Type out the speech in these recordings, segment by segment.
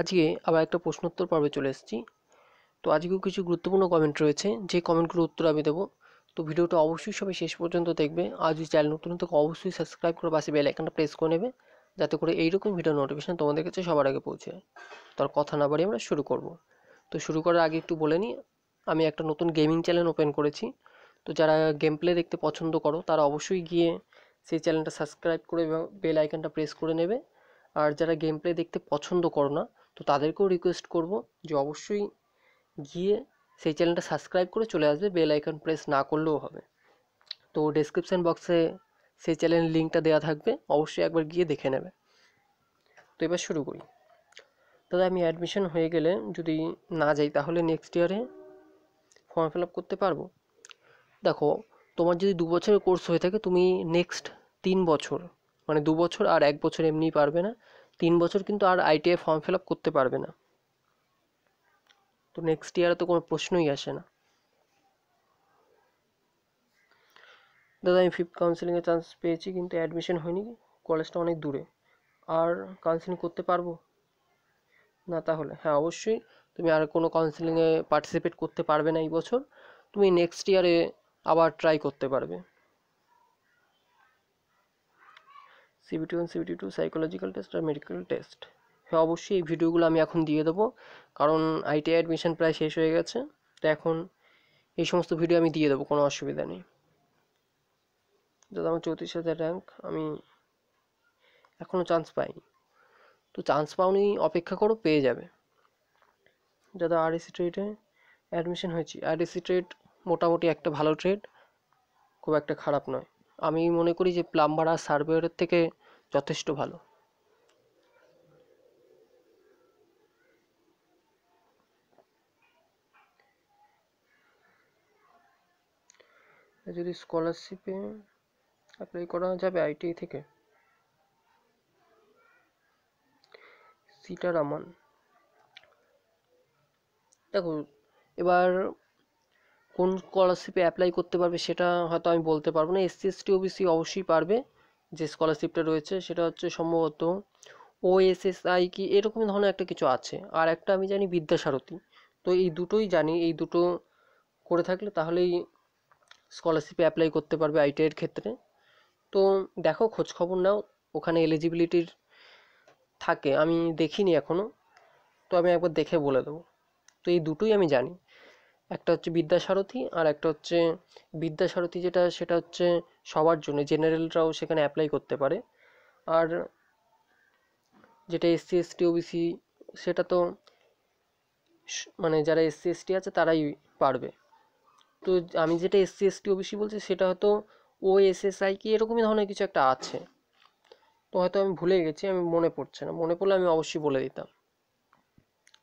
আজকে আবার একটা প্রশ্নোত্তর পর্বে চলে এসেছি তো আজকেও কিছু গুরুত্বপূর্ণ কমেন্ট রয়েছে যে কমেন্টগুলো উত্তর আমি দেবো তো ভিডিওটা অবশ্যই সবাই শেষ পর্যন্ত দেখবে আজ যদি চ্যানেল নতুন থেকে অবশ্যই সাবস্ক্রাইব করে পাশে বেল আইকনটা প্রেস করে নেবে যাতে করে এইরকম ভিডিও নোটিফিকেশান তোমাদের কাছে সবার আগে পৌঁছে তার কথা না বাড়িয়ে আমরা শুরু করব তো শুরু করার আগে একটু বলে নিই আমি একটা নতুন গেমিং চ্যানেল ওপেন করেছি তো যারা গেম প্লে দেখতে পছন্দ করো তারা অবশ্যই গিয়ে সেই চ্যানেলটা সাবস্ক্রাইব করে বেল আইকনটা প্রেস করে নেবে আর যারা গেম প্লে দেখতে পছন্দ করো না তো তাদেরকেও রিকোয়েস্ট করব যে অবশ্যই গিয়ে সেই চ্যানেলটা সাবস্ক্রাইব করে চলে আসবে বেল আইকন প্রেস না করলেও হবে তো ডিসক্রিপশান বক্সে সেই চ্যানেল লিঙ্কটা দেওয়া থাকবে অবশ্যই একবার গিয়ে দেখে নেবে তো এবার শুরু করি তবে আমি অ্যাডমিশন হয়ে গেলে যদি না যাই তাহলে নেক্সট ইয়ারে ফর্ম ফিল আপ করতে পারবো দেখো তোমার যদি দু বছরের কোর্স হয়ে থাকে তুমি নেক্সট তিন বছর মানে দু বছর আর এক বছর এমনি পারবে না তিন বছর কিন্তু আর আইটিআই ফর্ম ফিল আপ করতে পারবে না তো নেক্সট ইয়ারে তো কোনো প্রশ্নই আসে না দাদা আমি ফিফথ কাউন্সেলিংয়ে চান্স পেয়েছি কিন্তু অ্যাডমিশন হয়নি কলেজটা অনেক দূরে আর কাউন্সেলিং করতে পারবো না তাহলে হ্যাঁ অবশ্যই তুমি আর কোনো কাউন্সেলিংয়ে পার্টিসিপেট করতে পারবে না এই বছর তুমি নেক্সট ইয়ারে আবার ট্রাই করতে পারবে CBT one CBT two psychological test আর মেডিকেল টেস্ট হ্যাঁ অবশ্যই এই ভিডিওগুলো আমি এখন দিয়ে দেবো কারণ আইটিআই অ্যাডমিশন প্রায় শেষ হয়ে গেছে তো এখন এই সমস্ত ভিডিও আমি দিয়ে দেবো কোনো অসুবিধা নেই যাতে আমার চৌত্রিশ হাজার র্যাঙ্ক আমি এখনও চান্স পাইনি তো চান্স পাওনি অপেক্ষা করো পেয়ে যাবে দাদা আর এসি ট্রেডে অ্যাডমিশন হয়েছি আর এসি ট্রেড মোটামুটি একটা ভালো ট্রেড খুব একটা খারাপ নয় আমি মনে করি যে প্লাম্বার আর সার্ভেয়ারের থেকে যথেষ্ট ভালো যদি স্কলারশিপে অ্যাপ্লাই করা যাবে আইটিআই থেকে সীতারামান দেখো এবার কোন স্কলারশিপে অ্যাপ্লাই করতে পারবে সেটা হয়তো আমি বলতে পারবো না এসসি এসটি ওবিসি অবশ্যই পারবে যে স্কলারশিপটা রয়েছে সেটা হচ্ছে সম্ভবত ওএসএসআই কি এরকম ধরনের একটা কিছু আছে আর একটা আমি জানি বিদ্যাসারথী তো এই দুটোই জানি এই দুটো করে থাকলে তাহলেই স্কলারশিপে অ্যাপ্লাই করতে পারবে আইটিআইয়ের ক্ষেত্রে তো দেখো খোঁজ খবর নাও ওখানে এলিজিবিলিটির থাকে আমি দেখিনি এখনও তো আমি একবার দেখে বলে দেবো তো এই দুটোই আমি জানি একটা হচ্ছে বিদ্যাসারথী আর একটা হচ্ছে বিদ্যাসারথী যেটা সেটা হচ্ছে সবার জন্য জেনারেলরাও সেখানে অ্যাপ্লাই করতে পারে আর যেটা এসসি এসটি ওবিসি সেটা তো মানে যারা এসসি এসটি আছে তারাই পারবে তো আমি যেটা এসসি এসটি ওবিসি বলছি সেটা হয়তো ও এসএসআই কি এরকমই ধরনের কিছু একটা আছে তো হয়তো আমি ভুলে গেছি আমি মনে পড়ছে না মনে পড়লে আমি অবশ্যই বলে দিতাম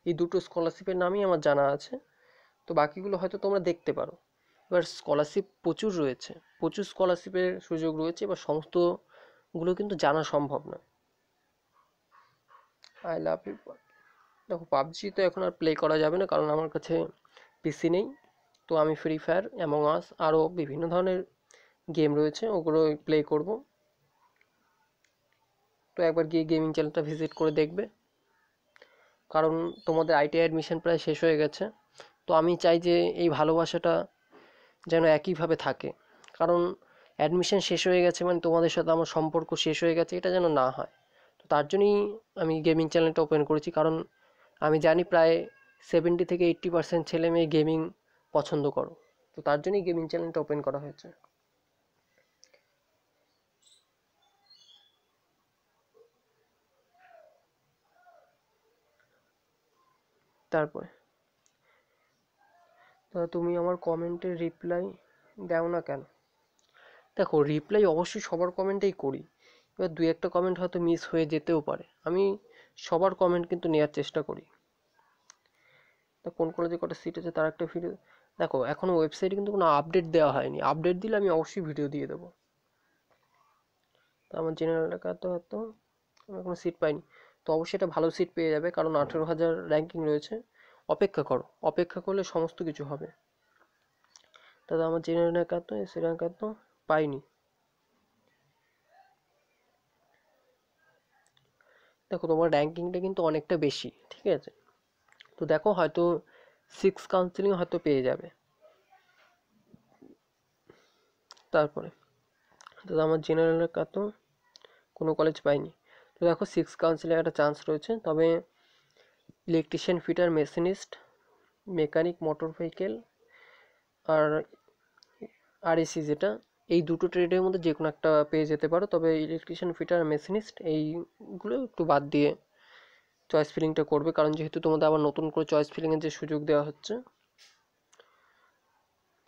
এই দুটো স্কলারশিপের নামই আমার জানা আছে তো বাকিগুলো হয়তো তোমরা দেখতে পারো এবার স্কলারশিপ প্রচুর রয়েছে প্রচুর স্কলারশিপের সুযোগ রয়েছে এবার সমস্তগুলো কিন্তু জানা সম্ভব নয় আই লাভ ইউ দেখো পাবজি তো এখন আর প্লে করা যাবে না কারণ আমার কাছে পিসি নেই তো আমি ফ্রি ফায়ার এবং আস আরও বিভিন্ন ধরনের গেম রয়েছে ওগুলো প্লে করব তো একবার গিয়ে গেমিং চ্যানেলটা ভিজিট করে দেখবে কারণ তোমাদের আইটিআই অ্যাডমিশন প্রায় শেষ হয়ে গেছে তো আমি চাই যে এই ভালোবাসাটা যেন একইভাবে থাকে কারণ অ্যাডমিশন শেষ হয়ে গেছে মানে তোমাদের সাথে আমার সম্পর্ক শেষ হয়ে গেছে এটা যেন না হয় তো তার জন্যই আমি গেমিং চ্যানেলটা ওপেন করেছি কারণ আমি জানি প্রায় সেভেন্টি থেকে এইট্টি পার্সেন্ট ছেলে মেয়ে গেমিং পছন্দ করো তো তার জন্যই গেমিং চ্যানেলটা ওপেন করা হয়েছে তারপরে তা তুমি আমার কমেন্টের রিপ্লাই দাও না কেন দেখো রিপ্লাই অবশ্যই সবার কমেন্টেই করি এবার দু একটা কমেন্ট হয়তো মিস হয়ে যেতেও পারে আমি সবার কমেন্ট কিন্তু নেওয়ার চেষ্টা করি তা কোন কলেজে কটা সিট আছে তার একটা ভিডিও দেখো এখনও ওয়েবসাইটে কিন্তু কোনো আপডেট দেওয়া হয়নি আপডেট দিলে আমি অবশ্যই ভিডিও দিয়ে দেবো তা আমার জেনারেল এলাকা তো হয়তো আমি কোনো সিট পাইনি তো অবশ্যই এটা ভালো সিট পেয়ে যাবে কারণ আঠেরো হাজার র্যাঙ্কিং রয়েছে অপেক্ষা করো অপেক্ষা করলে সমস্ত কিছু হবে দাদা আমার জেনারেল একাত্ম এসির একাত্ম পাইনি দেখো তোমার র্যাঙ্কিংটা কিন্তু অনেকটা বেশি ঠিক আছে তো দেখো হয়তো সিক্স কাউন্সিলিং হয়তো পেয়ে যাবে তারপরে দাদা আমার জেনারেলের কাতো কোনো কলেজ পাইনি তো দেখো সিক্স কাউন্সিলিং একটা চান্স রয়েছে তবে electrician fitter machinist mechanic motor vehicle আর আরএসি যেটা এই দুটো ট্রেডের মধ্যে যে কোনো একটা পেয়ে যেতে পারো তবে ইলেকট্রিশিয়ান ফিটার মেশিনিস্ট এইগুলো একটু বাদ দিয়ে চয়েস ফিলিংটা করবে কারণ যেহেতু তোমাদের আবার নতুন করে চয়েস ফিলিংয়ের যে সুযোগ দেওয়া হচ্ছে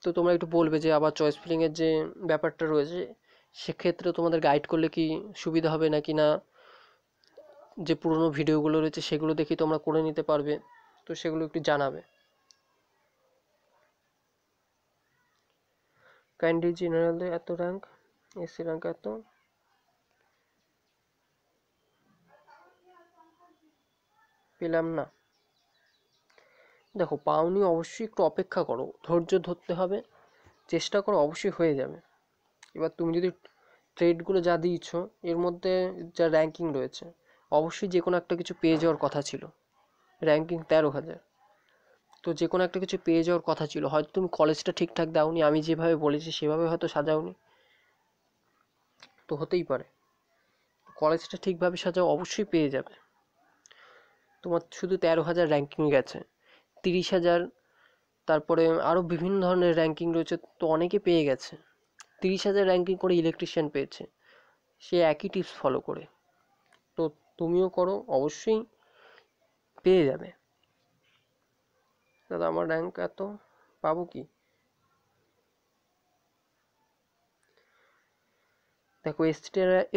তো তোমরা একটু বলবে যে আবার চয়েস ফিলিংয়ের যে ব্যাপারটা রয়েছে সেক্ষেত্রে তোমাদের গাইড করলে কি সুবিধা হবে নাকি না যে পুরনো ভিডিওগুলো রয়েছে সেগুলো দেখি তোমরা করে নিতে পারবে তো সেগুলো একটু জানাবে কাইন্ডলি জেনারেলদের এত র্যাঙ্ক এসি র্যাঙ্ক এত পেলাম না দেখো পাওনি অবশ্যই একটু অপেক্ষা করো ধৈর্য ধরতে হবে চেষ্টা করো অবশ্যই হয়ে যাবে এবার তুমি যদি ট্রেডগুলো যা দিয়েছ এর মধ্যে যা র্যাঙ্কিং রয়েছে অবশ্যই যে কোনো একটা কিছু পেয়ে যাওয়ার কথা ছিল র্যাঙ্কিং তেরো হাজার তো যে কোনো একটা কিছু পেয়ে যাওয়ার কথা ছিল হয়তো তুমি কলেজটা ঠিকঠাক দাওনি আমি যেভাবে বলেছি সেভাবে হয়তো সাজাওনি তো হতেই পারে কলেজটা ঠিকভাবে সাজাও অবশ্যই পেয়ে যাবে তোমার শুধু তেরো হাজার র্যাঙ্কিং গেছে তিরিশ হাজার তারপরে আরও বিভিন্ন ধরনের র্যাঙ্কিং রয়েছে তো অনেকে পেয়ে গেছে তিরিশ হাজার র্যাঙ্কিং করে ইলেকট্রিশিয়ান পেয়েছে সে একই টিপস ফলো করে তুমিও করো অবশ্যই পেয়ে যাবে দাদা আমার র্যাঙ্ক এত পাবো কি দেখো এস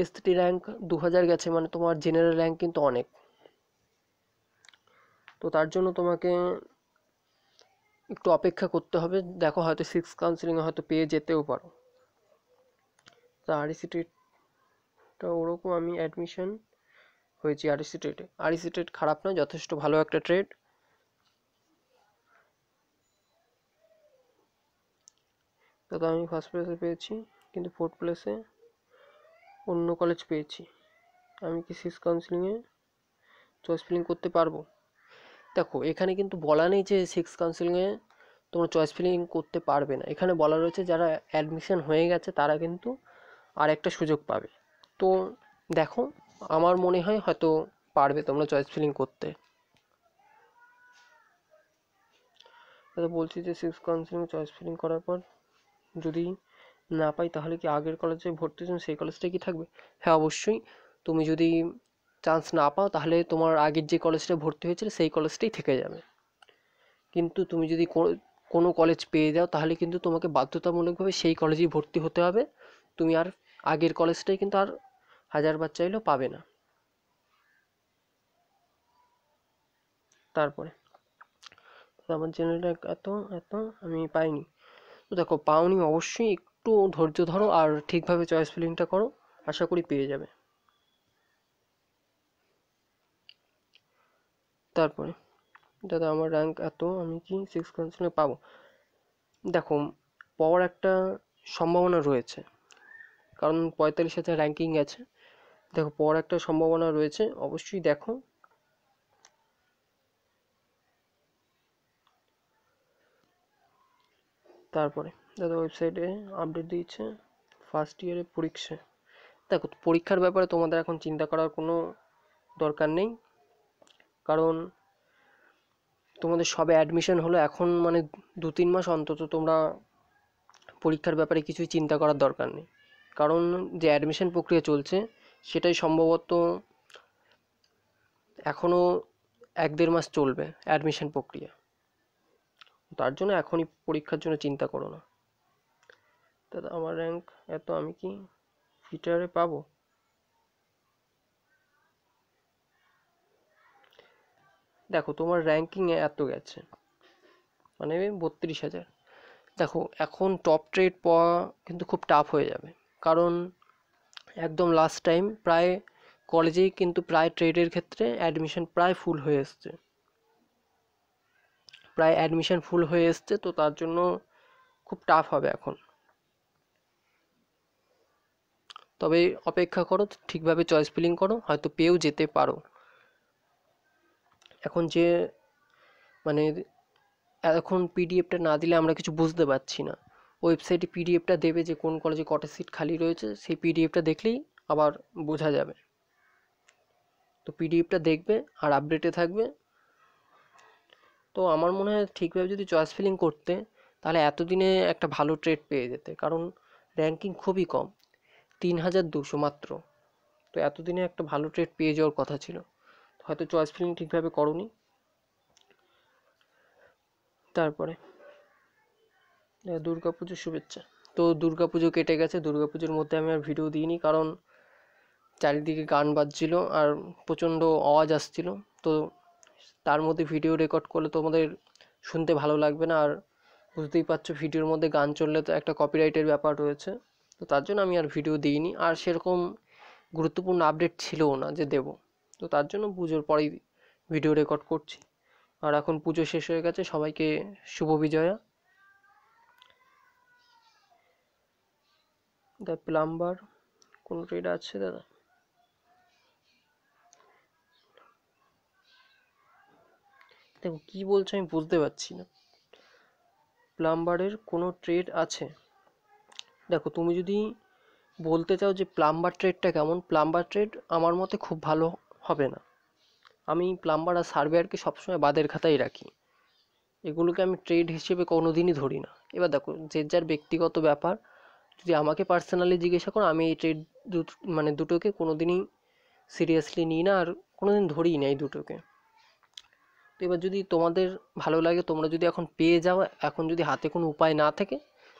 এস টি র্যাঙ্ক দু হাজার গেছে মানে তোমার জেনারেল র্যাঙ্ক কিন্তু অনেক তো তার জন্য তোমাকে একটু অপেক্ষা করতে হবে দেখো হয়তো সিক্স কাউন্সিলিংয়ে হয়তো পেয়ে যেতেও পারো তা আরএসিটিটা ওরকম আমি অ্যাডমিশন হয়েছি আরিসি ট্রেডে আরিসি ট্রেড খারাপ নয় যথেষ্ট ভালো একটা ট্রেড তো আমি ফার্স্ট প্লেসে পেয়েছি কিন্তু ফোর্থ প্লেসে অন্য কলেজ পেয়েছি আমি কি সিস কাউন্সিলিংয়ে চয়েস ফিলিং করতে পারবো দেখো এখানে কিন্তু বলা নেই যে সিক্স কাউন্সিলিংয়ে তোমরা চয়েস ফিলিং করতে পারবে না এখানে বলা রয়েছে যারা অ্যাডমিশন হয়ে গেছে তারা কিন্তু আর একটা সুযোগ পাবে তো দেখো আমার মনে হয় হয়তো পারবে তোমরা চয়েস ফিলিং করতে তো বলছি যে সিক্স কাউন্সিলিং চয়েস ফিলিং করার পর যদি না পাই তাহলে কি আগের কলেজে ভর্তি হয়েছেন সেই কলেজটা কি থাকবে হ্যাঁ অবশ্যই তুমি যদি চান্স না পাও তাহলে তোমার আগের যে কলেজটা ভর্তি হয়েছিল সেই কলেজটাই থেকে যাবে কিন্তু তুমি যদি কোনো কলেজ পেয়ে যাও তাহলে কিন্তু তোমাকে বাধ্যতামূলকভাবে সেই কলেজেই ভর্তি হতে হবে তুমি আর আগের কলেজটাই কিন্তু আর হাজার বার চাইলেও পাবে না তারপরে আমার চ্যানেলটা এত এত আমি পাইনি তো দেখো পাওনি অবশ্যই একটু ধৈর্য ধরো আর ঠিকভাবে চয়েস ফিলিংটা করো আশা করি পেয়ে যাবে তারপরে দাদা আমার র্যাঙ্ক এত আমি কি সিক্স কনসোলে পাবো দেখো পাওয়ার একটা সম্ভাবনা রয়েছে কারণ পঁয়তাল্লিশ হাজার র্যাঙ্কিং আছে দেখো পর একটা সম্ভাবনা রয়েছে অবশ্যই দেখো তারপরে দাদা ওয়েবসাইটে আপডেট দিয়েছে ফার্স্ট ইয়ারে পরীক্ষা দেখো পরীক্ষার ব্যাপারে তোমাদের এখন চিন্তা করার কোনো দরকার নেই কারণ তোমাদের সবে অ্যাডমিশন হলো এখন মানে দু তিন মাস অন্তত তোমরা পরীক্ষার ব্যাপারে কিছুই চিন্তা করার দরকার নেই কারণ যে অ্যাডমিশন প্রক্রিয়া চলছে সেটাই সম্ভবত এখনও এক দেড় মাস চলবে অ্যাডমিশন প্রক্রিয়া তার জন্য এখনই পরীক্ষার জন্য চিন্তা করো না দাদা আমার র্যাঙ্ক এত আমি কি ফিটারে পাবো দেখো তোমার র্যাঙ্কিংয়ে এত গেছে মানে বত্রিশ হাজার দেখো এখন টপ ট্রেড পাওয়া কিন্তু খুব টাফ হয়ে যাবে কারণ একদম লাস্ট টাইম প্রায় কলেজেই কিন্তু প্রায় ট্রেডের ক্ষেত্রে অ্যাডমিশন প্রায় ফুল হয়ে এসছে প্রায় অ্যাডমিশন ফুল হয়ে এসছে তো তার জন্য খুব টাফ হবে এখন তবে অপেক্ষা করো ঠিকভাবে চয়েস ফিলিং করো হয়তো পেয়েও যেতে পারো এখন যে মানে এখন পিডিএফটা না দিলে আমরা কিছু বুঝতে পারছি না ওয়েবসাইটে পিডিএফটা দেবে যে কোন কলেজে কটা সিট খালি রয়েছে সেই পিডিএফটা দেখলেই আবার বোঝা যাবে তো পিডিএফটা দেখবে আর আপডেটে থাকবে তো আমার মনে হয় ঠিকভাবে যদি চয়েস ফিলিং করতে তাহলে এতদিনে একটা ভালো ট্রেড পেয়ে যেতে কারণ র্যাঙ্কিং খুবই কম তিন হাজার দুশো মাত্র তো এতদিনে একটা ভালো ট্রেড পেয়ে যাওয়ার কথা ছিল হয়তো চয়েস ফিলিং ঠিকভাবে করনি তারপরে হ্যাঁ, দুর্গা পুজোর শুভেচ্ছা তো দুর্গা পুজো কেটে গেছে দুর্গা পুজোর মধ্যে আমি আর ভিডিও দিইনি কারণ চারিদিকে গান বাজছিল আর প্রচণ্ড আওয়াজ আসছিল তো তার মধ্যে ভিডিও রেকর্ড করলে তোমাদের শুনতে ভালো লাগবে না আর বুঝতেই পারছো ভিডিওর মধ্যে গান চললে তো একটা কপিরাইটের ব্যাপার রয়েছে তো তার জন্য আমি আর ভিডিও দিইনি আর সেরকম গুরুত্বপূর্ণ আপডেট ছিলও না যে দেব তো তার জন্য পুজোর পরেই ভিডিও রেকর্ড করছি আর এখন পুজো শেষ হয়ে গেছে সবাইকে শুভ বিজয়া দা প্লাম্বার কোনো ট্রেড আছে দাদা দেখো কি বলছে আমি বুঝতে পারছি না প্লাম্বারের কোনো ট্রেড আছে দেখো তুমি যদি বলতে চাও যে প্লাম্বার ট্রেডটা কেমন প্লাম্বার ট্রেড আমার মতে খুব ভালো হবে না আমি প্লাম্বার আর সার্ভেয়ারকে সবসময় বাদের খাতায় রাখি এগুলোকে আমি ট্রেড হিসেবে কোনো দিনই ধরি না এবার দেখো যে যার ব্যক্তিগত ব্যাপার যদি আমাকে পার্সোনালি জিজ্ঞাসা করো আমি এই ট্রেড মানে দুটোকে কোনো দিনই সিরিয়াসলি নিই না আর কোনো দিন ধরিই না এই দুটোকে তো এবার যদি তোমাদের ভালো লাগে তোমরা যদি এখন পেয়ে যাও এখন যদি হাতে কোনো উপায় না থাকে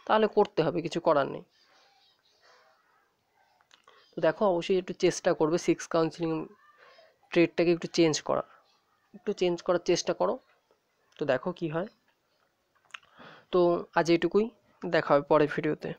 তাহলে করতে হবে কিছু করার নেই তো দেখো অবশ্যই একটু চেষ্টা করবে সিক্স কাউন্সিলিং ট্রেডটাকে একটু চেঞ্জ করার একটু চেঞ্জ করার চেষ্টা করো তো দেখো কি হয় তো আজ এটুকুই দেখা হবে পরের ভিডিওতে